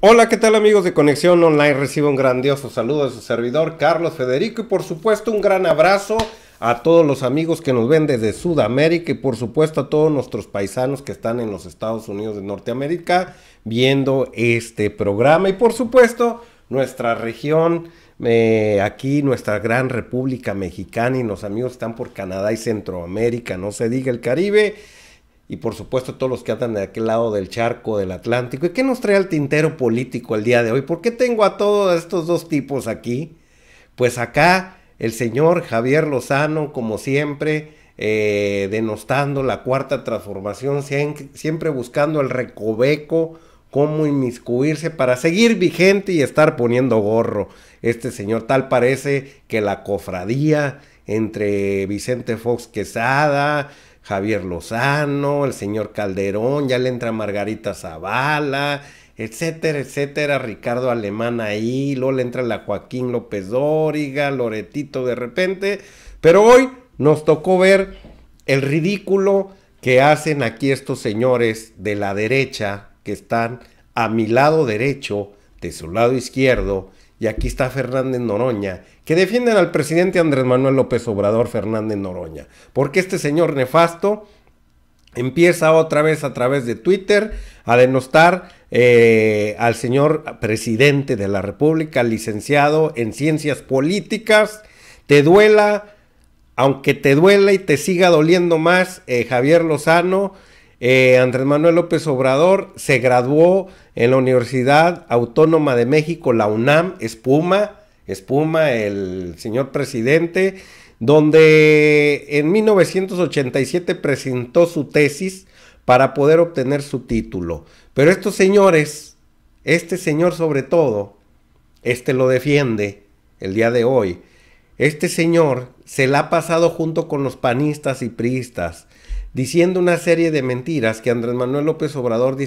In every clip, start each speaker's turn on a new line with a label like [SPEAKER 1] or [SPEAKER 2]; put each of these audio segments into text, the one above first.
[SPEAKER 1] Hola, ¿qué tal amigos de Conexión Online? Recibo un grandioso saludo de su servidor Carlos Federico y por supuesto un gran abrazo a todos los amigos que nos ven desde Sudamérica y por supuesto a todos nuestros paisanos que están en los Estados Unidos de Norteamérica viendo este programa y por supuesto nuestra región, eh, aquí nuestra gran República Mexicana y los amigos están por Canadá y Centroamérica, no se diga el Caribe y por supuesto todos los que andan de aquel lado del charco del Atlántico. ¿Y qué nos trae al tintero político el día de hoy? ¿Por qué tengo a todos estos dos tipos aquí? Pues acá el señor Javier Lozano, como siempre, eh, denostando la cuarta transformación, siempre buscando el recoveco, cómo inmiscuirse para seguir vigente y estar poniendo gorro. Este señor tal parece que la cofradía entre Vicente Fox Quesada, Javier Lozano, el señor Calderón, ya le entra Margarita Zavala, etcétera, etcétera, Ricardo Alemán ahí, luego le entra la Joaquín López Dóriga, Loretito de repente, pero hoy nos tocó ver el ridículo que hacen aquí estos señores de la derecha que están a mi lado derecho, de su lado izquierdo, y aquí está Fernández Noroña, que defienden al presidente Andrés Manuel López Obrador Fernández Noroña, porque este señor nefasto empieza otra vez a través de Twitter a denostar eh, al señor presidente de la República, licenciado en ciencias políticas, te duela, aunque te duela y te siga doliendo más, eh, Javier Lozano, eh, Andrés Manuel López Obrador se graduó en la Universidad Autónoma de México, la UNAM, espuma, espuma, el señor presidente, donde en 1987 presentó su tesis para poder obtener su título. Pero estos señores, este señor sobre todo, este lo defiende el día de hoy. Este señor se la ha pasado junto con los panistas y priistas diciendo una serie de mentiras que Andrés Manuel López Obrador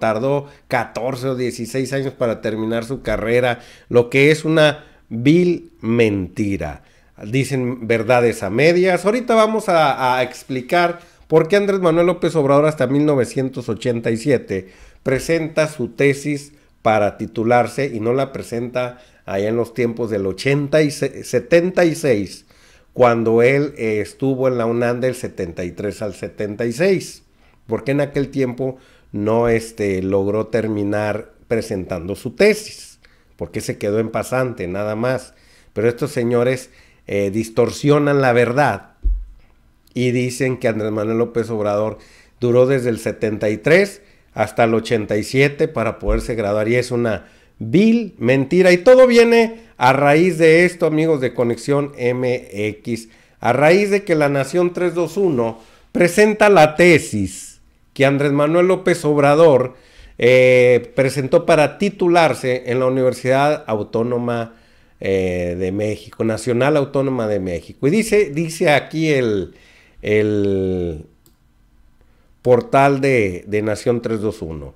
[SPEAKER 1] tardó 14 o 16 años para terminar su carrera, lo que es una vil mentira. Dicen verdades a medias. Ahorita vamos a, explicar por qué Andrés Manuel López Obrador hasta 1987 presenta su tesis para titularse y no la presenta allá en los tiempos del 80 y 76 cuando él eh, estuvo en la UNAM del 73 al 76, porque en aquel tiempo no este, logró terminar presentando su tesis, porque se quedó en pasante, nada más. Pero estos señores eh, distorsionan la verdad y dicen que Andrés Manuel López Obrador duró desde el 73 hasta el 87 para poderse graduar y es una Bill, mentira. Y todo viene a raíz de esto, amigos de Conexión MX, a raíz de que la Nación 321 presenta la tesis que Andrés Manuel López Obrador eh, presentó para titularse en la Universidad Autónoma eh, de México, Nacional Autónoma de México. Y dice, dice aquí el, portal de Nación 321.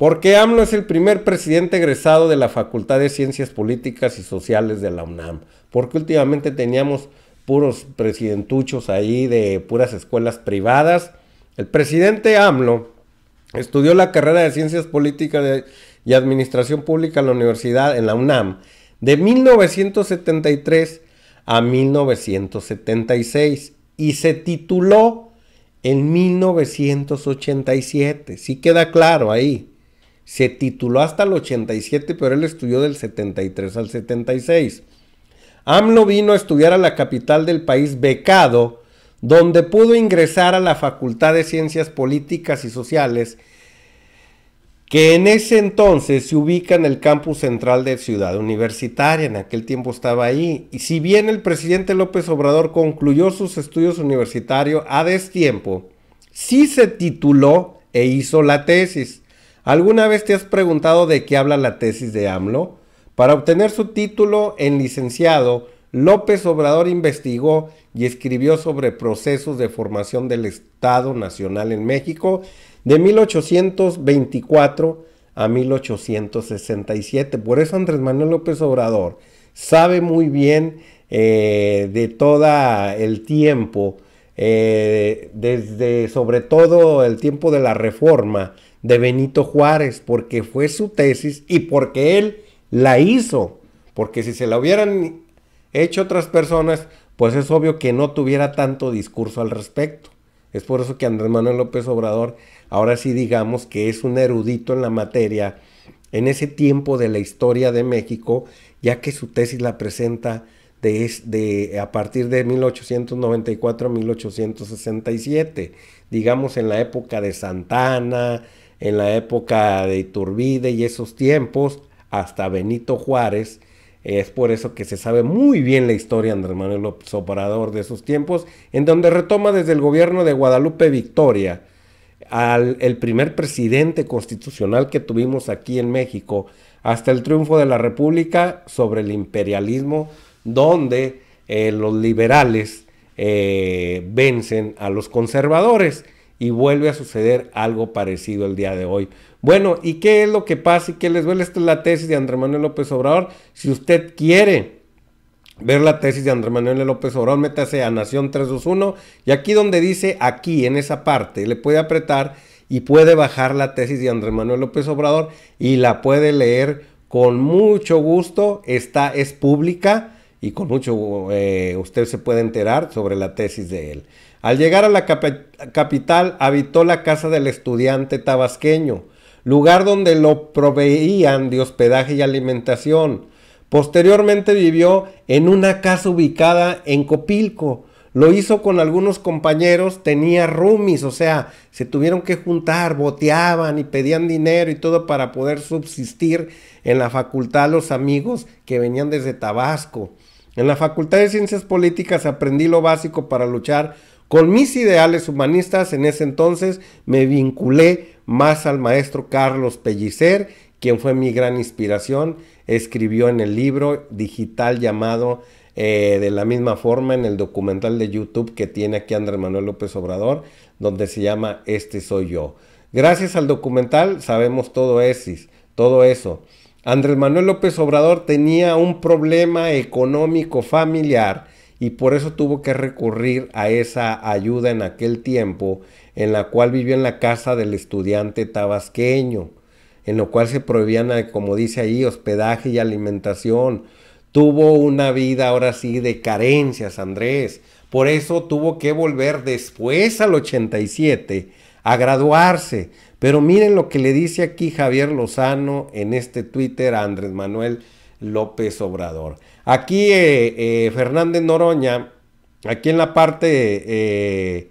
[SPEAKER 1] Porque AMLO es el primer presidente egresado de la Facultad de Ciencias Políticas y Sociales de la UNAM? Porque últimamente teníamos puros presidentuchos ahí de puras escuelas privadas. El presidente AMLO estudió la carrera de Ciencias Políticas y Administración Pública en la universidad, en la UNAM, de 1973 a 1976 y se tituló en 1987. Sí queda claro ahí. Se tituló hasta el 87, pero él estudió del 73 al 76. AMLO vino a estudiar a la capital del país becado, donde pudo ingresar a la Facultad de Ciencias Políticas y Sociales, que en ese entonces se ubica en el campus central de Ciudad Universitaria, en aquel tiempo estaba ahí, y si bien el presidente López Obrador concluyó sus estudios universitarios a destiempo, sí se tituló e hizo la tesis. ¿Alguna vez te has preguntado de qué habla la tesis de AMLO? Para obtener su título en licenciado, López Obrador investigó y escribió sobre procesos de formación del Estado Nacional en México de 1824 a 1867. Por eso Andrés Manuel López Obrador sabe muy bien eh, de todo el tiempo, eh, desde sobre todo el tiempo de la reforma, de Benito Juárez, porque fue su tesis y porque él la hizo. Porque si se la hubieran hecho otras personas, pues es obvio que no tuviera tanto discurso al respecto. Es por eso que Andrés Manuel López Obrador, ahora sí digamos que es un erudito en la materia, en ese tiempo de la historia de México, ya que su tesis la presenta de, a partir de 1894 a 1867, digamos en la época de Santana, en la época de Iturbide y esos tiempos, hasta Benito Juárez. Es por eso que se sabe muy bien la historia de Andrés Manuel López de esos tiempos, en donde retoma desde el gobierno de Guadalupe Victoria al el primer presidente constitucional que tuvimos aquí en México, hasta el triunfo de la República sobre el imperialismo, donde eh, los liberales eh, vencen a los conservadores y vuelve a suceder algo parecido el día de hoy. Bueno, ¿y qué es lo que pasa y qué les duele? Esta la tesis de Andrés Manuel López Obrador. Si usted quiere ver la tesis de Andrés Manuel López Obrador, métase a Nación 321 y aquí donde dice aquí, en esa parte, le puede apretar y puede bajar la tesis de Andrés Manuel López Obrador y la puede leer con mucho gusto. Esta es pública y con mucho eh, usted se puede enterar sobre la tesis de él. Al llegar a la capital habitó la casa del estudiante tabasqueño, lugar donde lo proveían de hospedaje y alimentación. Posteriormente vivió en una casa ubicada en Copilco, lo hizo con algunos compañeros, tenía roomies, o sea, se tuvieron que juntar, boteaban y pedían dinero y todo para poder subsistir en la facultad los amigos que venían desde Tabasco. En la Facultad de Ciencias Políticas aprendí lo básico para luchar con mis ideales humanistas. En ese entonces me vinculé más al maestro Carlos Pellicer, quien fue mi gran inspiración. Escribió en el libro digital llamado eh, de la misma forma en el documental de YouTube que tiene aquí Andrés Manuel López Obrador, donde se llama Este soy yo. Gracias al documental sabemos todo, todo eso. Andrés Manuel López Obrador tenía un problema económico familiar y por eso tuvo que recurrir a esa ayuda en aquel tiempo en la cual vivió en la casa del estudiante tabasqueño, en lo cual se prohibían, eh, como dice ahí, hospedaje y alimentación. Tuvo una vida ahora sí de carencias, Andrés. Por eso tuvo que volver después al 87 a graduarse. Pero miren lo que le dice aquí Javier Lozano en este Twitter a Andrés Manuel López Obrador. Aquí eh, eh, Fernández Noroña, aquí en la parte eh,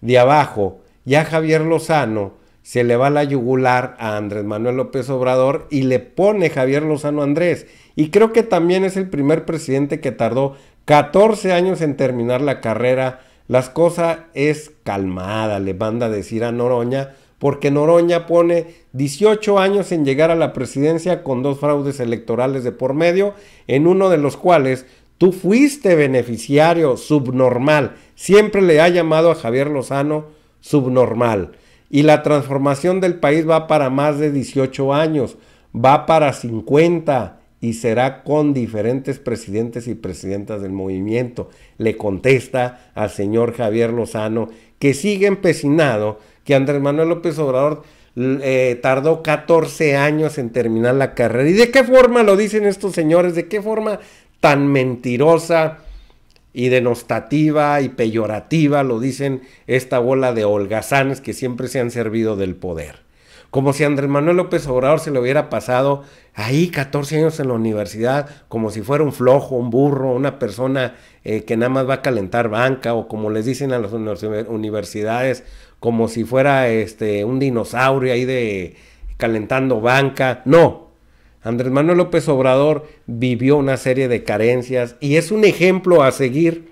[SPEAKER 1] de abajo, ya Javier Lozano se le va la yugular a Andrés Manuel López Obrador y le pone Javier Lozano Andrés. Y creo que también es el primer presidente que tardó 14 años en terminar la carrera. Las cosas es calmada, le manda a decir a Noroña, porque Noroña pone 18 años en llegar a la presidencia con dos fraudes electorales de por medio, en uno de los cuales tú fuiste beneficiario subnormal. Siempre le ha llamado a Javier Lozano subnormal. Y la transformación del país va para más de 18 años, va para 50 y será con diferentes presidentes y presidentas del movimiento. Le contesta al señor Javier Lozano, que sigue empecinado, que Andrés Manuel López Obrador eh, tardó 14 años en terminar la carrera. ¿Y de qué forma lo dicen estos señores? ¿De qué forma tan mentirosa? y denostativa y peyorativa, lo dicen esta bola de holgazanes que siempre se han servido del poder. Como si Andrés Manuel López Obrador se le hubiera pasado ahí 14 años en la universidad, como si fuera un flojo, un burro, una persona eh, que nada más va a calentar banca, o como les dicen a las universidades, como si fuera este, un dinosaurio ahí de calentando banca. No, Andrés Manuel López Obrador vivió una serie de carencias y es un ejemplo a seguir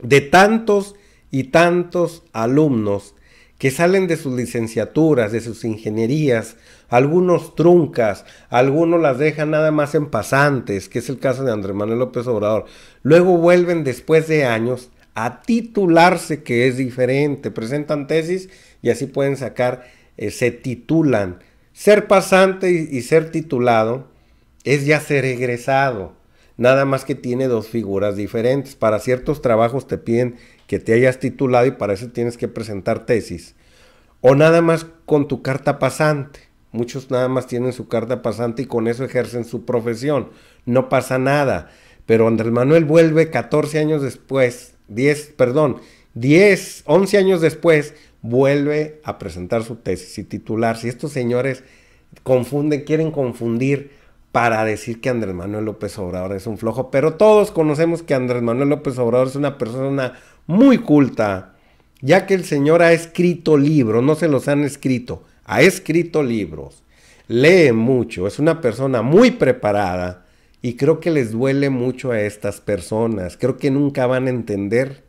[SPEAKER 1] de tantos y tantos alumnos que salen de sus licenciaturas, de sus ingenierías, algunos truncas, algunos las dejan nada más en pasantes, que es el caso de Andrés Manuel López Obrador. Luego vuelven después de años a titularse, que es diferente, presentan tesis y así pueden sacar, eh, se titulan ser pasante y, ser titulado es ya ser egresado. Nada más que tiene dos figuras diferentes. Para ciertos trabajos te piden que te hayas titulado y para eso tienes que presentar tesis. O nada más con tu carta pasante. Muchos nada más tienen su carta pasante y con eso ejercen su profesión. No pasa nada. Pero Andrés Manuel vuelve 14 años después, 10, perdón, 10, 11 años después vuelve a presentar su tesis y titular. Si estos señores confunden, quieren confundir para decir que Andrés Manuel López Obrador es un flojo, pero todos conocemos que Andrés Manuel López Obrador es una persona muy culta, ya que el señor ha escrito libros, no se los han escrito, ha escrito libros, lee mucho, es una persona muy preparada y creo que les duele mucho a estas personas, creo que nunca van a entender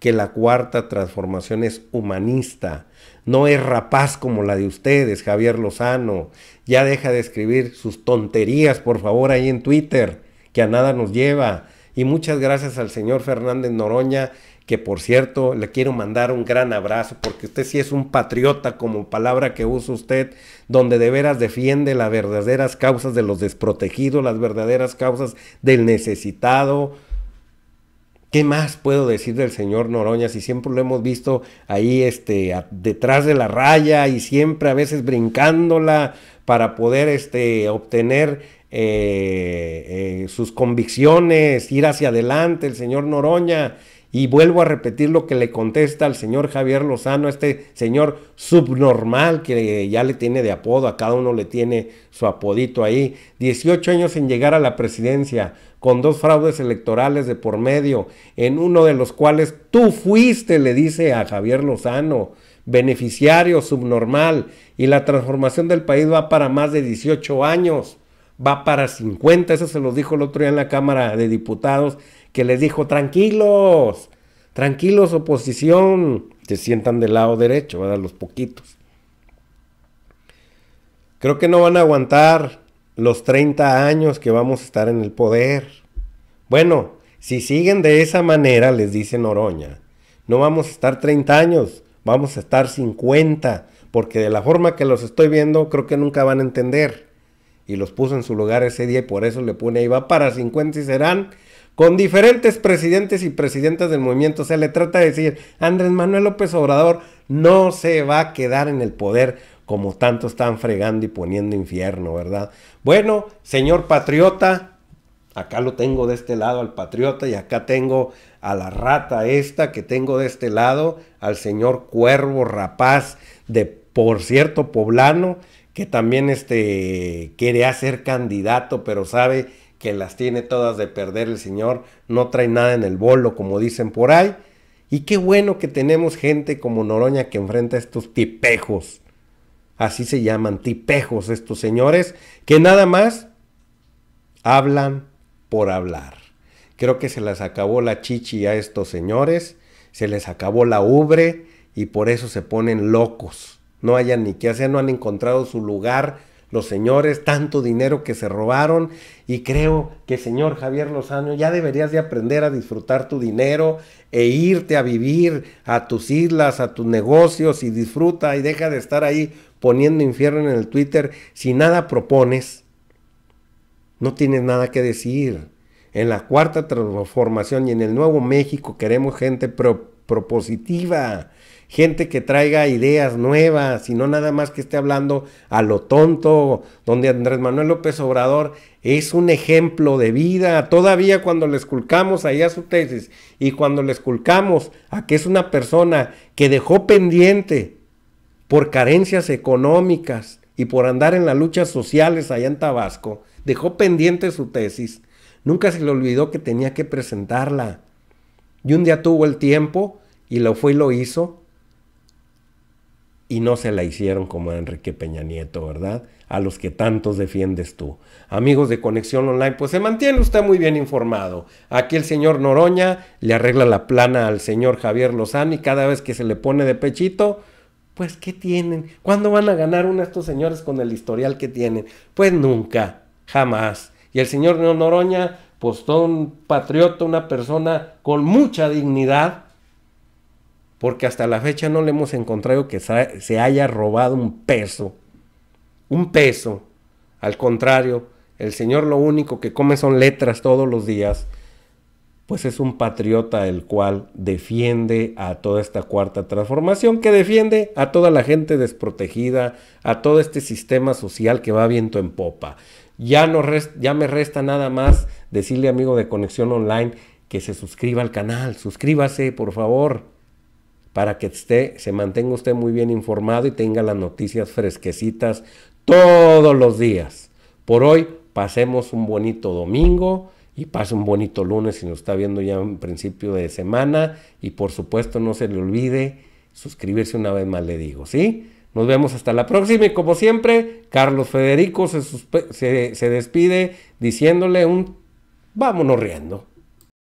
[SPEAKER 1] que la cuarta transformación es humanista, no es rapaz como la de ustedes, Javier Lozano. Ya deja de escribir sus tonterías, por favor, ahí en Twitter, que a nada nos lleva. Y muchas gracias al señor Fernández Noroña, que por cierto le quiero mandar un gran abrazo, porque usted sí es un patriota, como palabra que usa usted, donde de veras defiende las verdaderas causas de los desprotegidos, las verdaderas causas del necesitado, ¿Qué más puedo decir del señor Noroña si siempre lo hemos visto ahí este, detrás de la raya y siempre a veces brincándola para poder este, obtener eh, eh, sus convicciones, ir hacia adelante, el señor Noroña? Y vuelvo a repetir lo que le contesta al señor Javier Lozano, este señor subnormal que ya le tiene de apodo, a cada uno le tiene su apodito ahí. 18 años sin llegar a la presidencia, con dos fraudes electorales de por medio, en uno de los cuales tú fuiste, le dice a Javier Lozano, beneficiario subnormal, y la transformación del país va para más de 18 años va para 50. Eso se los dijo el otro día en la Cámara de Diputados, que les dijo, tranquilos, tranquilos oposición, se sientan del lado derecho, ¿verdad? Los poquitos. Creo que no van a aguantar los 30 años que vamos a estar en el poder. Bueno, si siguen de esa manera, les dice Noroña, no vamos a estar 30 años, vamos a estar 50, porque de la forma que los estoy viendo, creo que nunca van a entender y los puso en su lugar ese día y por eso le pone ahí va para 50 y serán con diferentes presidentes y presidentas del movimiento. O sea, le trata de decir, Andrés Manuel López Obrador no se va a quedar en el poder como tanto están fregando y poniendo infierno, ¿verdad? Bueno, señor patriota, acá lo tengo de este lado al patriota y acá tengo a la rata esta que tengo de este lado, al señor cuervo rapaz de, por cierto, poblano que también este, quiere hacer candidato, pero sabe que las tiene todas de perder el señor, no trae nada en el bolo, como dicen por ahí. Y qué bueno que tenemos gente como Noroña que enfrenta estos tipejos. Así se llaman tipejos estos señores, que nada más hablan por hablar. Creo que se les acabó la chichi a estos señores, se les acabó la ubre y por eso se ponen locos no hayan ni que hacer, no han encontrado su lugar los señores, tanto dinero que se robaron y creo que señor Javier Lozano, ya deberías de aprender a disfrutar tu dinero e irte a vivir a tus islas, a tus negocios y disfruta y deja de estar ahí poniendo infierno en el Twitter. Si nada propones, no tienes nada que decir. En la cuarta transformación y en el nuevo México queremos gente pro propositiva, gente que traiga ideas nuevas y no nada más que esté hablando a lo tonto, donde Andrés Manuel López Obrador es un ejemplo de vida. Todavía cuando le esculcamos ahí a su tesis y cuando le esculcamos a que es una persona que dejó pendiente por carencias económicas y por andar en las luchas sociales allá en Tabasco, dejó pendiente su tesis. Nunca se le olvidó que tenía que presentarla. Y un día tuvo el tiempo y lo fue y lo hizo. Y no se la hicieron como a Enrique Peña Nieto, ¿verdad? A los que tantos defiendes tú. Amigos de Conexión Online, pues se mantiene usted muy bien informado. Aquí el señor Noroña le arregla la plana al señor Javier Lozano y cada vez que se le pone de pechito, pues ¿qué tienen? ¿Cuándo van a ganar uno de estos señores con el historial que tienen? Pues nunca, jamás. Y el señor Noroña, pues todo un patriota, una persona con mucha dignidad, porque hasta la fecha no le hemos encontrado que se haya robado un peso. Un peso. Al contrario, el Señor lo único que come son letras todos los días. Pues es un patriota el cual defiende a toda esta cuarta transformación, que defiende a toda la gente desprotegida, a todo este sistema social que va viento en popa. Ya, no ya me resta nada más decirle amigo de Conexión Online que se suscriba al canal, suscríbase por favor para que se mantenga usted muy bien informado y tenga las noticias fresquecitas todos los días. Por hoy, pasemos un bonito domingo y pase un bonito lunes si nos está viendo ya en principio de semana. Y por supuesto, no se le olvide suscribirse una vez más, le digo, ¿sí? Nos vemos hasta la próxima y como siempre, Carlos Federico se, se, se despide diciéndole un vámonos riendo.